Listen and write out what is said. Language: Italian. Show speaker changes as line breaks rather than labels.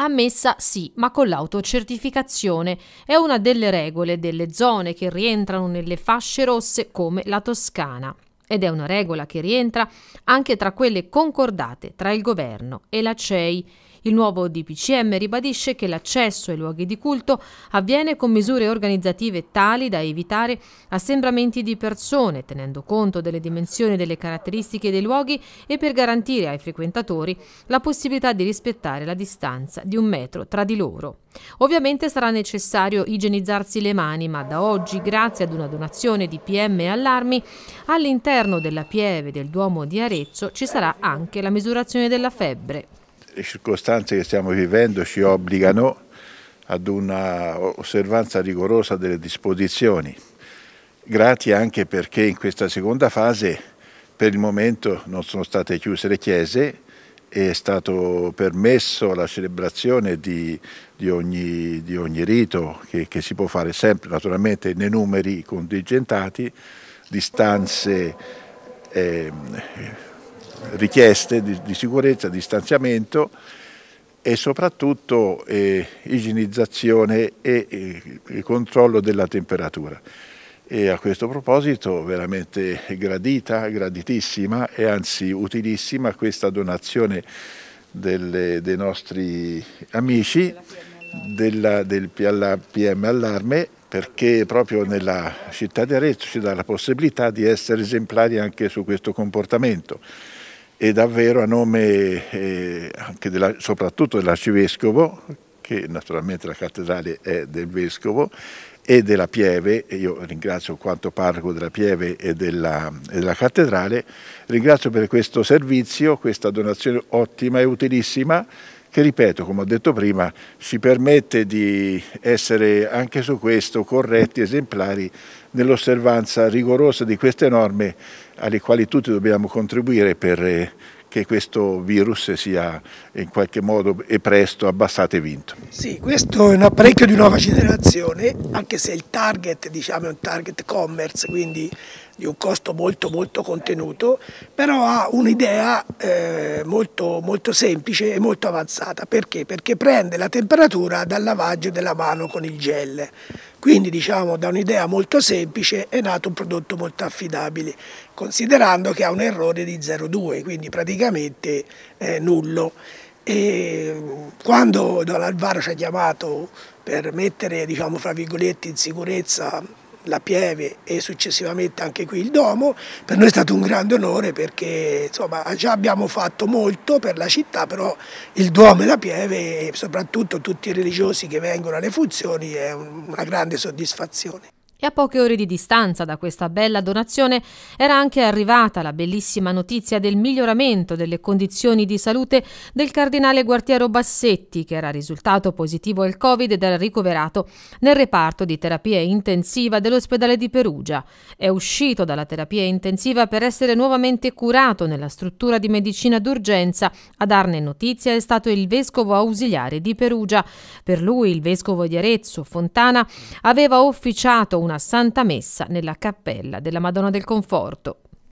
ammessa sì, ma con l'autocertificazione. È una delle regole delle zone che rientrano nelle fasce rosse come la Toscana ed è una regola che rientra anche tra quelle concordate tra il governo e la CEI il nuovo DPCM ribadisce che l'accesso ai luoghi di culto avviene con misure organizzative tali da evitare assembramenti di persone, tenendo conto delle dimensioni e delle caratteristiche dei luoghi e per garantire ai frequentatori la possibilità di rispettare la distanza di un metro tra di loro. Ovviamente sarà necessario igienizzarsi le mani, ma da oggi, grazie ad una donazione di PM e allarmi, all'interno della pieve del Duomo di Arezzo ci sarà anche la misurazione della febbre
le circostanze che stiamo vivendo ci obbligano ad una osservanza rigorosa delle disposizioni. Grati anche perché in questa seconda fase per il momento non sono state chiuse le chiese, e è stato permesso la celebrazione di, di, ogni, di ogni, rito che, che, si può fare sempre naturalmente nei numeri contingentati, distanze eh, richieste di, di sicurezza, distanziamento e soprattutto eh, igienizzazione e, e, e, controllo della temperatura. E a questo proposito veramente gradita, graditissima e anzi utilissima questa donazione delle, dei nostri amici della, del PM Allarme perché proprio nella città di Arezzo ci dà la possibilità di essere esemplari anche su questo comportamento e davvero a nome eh, della, soprattutto dell'arcivescovo, che naturalmente la cattedrale è del vescovo, e della Pieve, e io ringrazio quanto parroco della Pieve e della, e della cattedrale, ringrazio per questo servizio, questa donazione ottima e utilissima, che ripeto, come ho detto prima, ci permette di essere anche su questo corretti, esemplari nell'osservanza rigorosa di queste norme alle quali tutti dobbiamo contribuire per eh, che questo virus sia in qualche modo e presto abbassato e vinto.
Sì, questo è un apparecchio di nuova generazione, anche se il target diciamo, è un target commerce, quindi di un costo molto molto contenuto, però ha un'idea eh, molto, molto semplice e molto avanzata. Perché? Perché prende la temperatura dal lavaggio della mano con il gel. Quindi diciamo da un'idea molto semplice è nato un prodotto molto affidabile, considerando che ha un errore di 0,2, quindi praticamente eh, nullo. E quando Don Alvaro ci ha chiamato per mettere diciamo, fra virgolette, in sicurezza la Pieve e successivamente anche qui il Domo, per noi è stato un grande onore perché insomma, già abbiamo fatto molto per la città, però il Duomo e la Pieve e soprattutto tutti i religiosi che vengono alle funzioni è una grande soddisfazione.
E a poche ore di distanza da questa bella donazione era anche arrivata la bellissima notizia del miglioramento delle condizioni di salute del cardinale Guartiero Bassetti, che era risultato positivo al Covid ed era ricoverato nel reparto di terapia intensiva dell'ospedale di Perugia. È uscito dalla terapia intensiva per essere nuovamente curato nella struttura di medicina d'urgenza. A darne notizia è stato il vescovo ausiliare di Perugia. Per lui il vescovo di Arezzo, Fontana, aveva officiato un una santa messa nella cappella della Madonna del Conforto.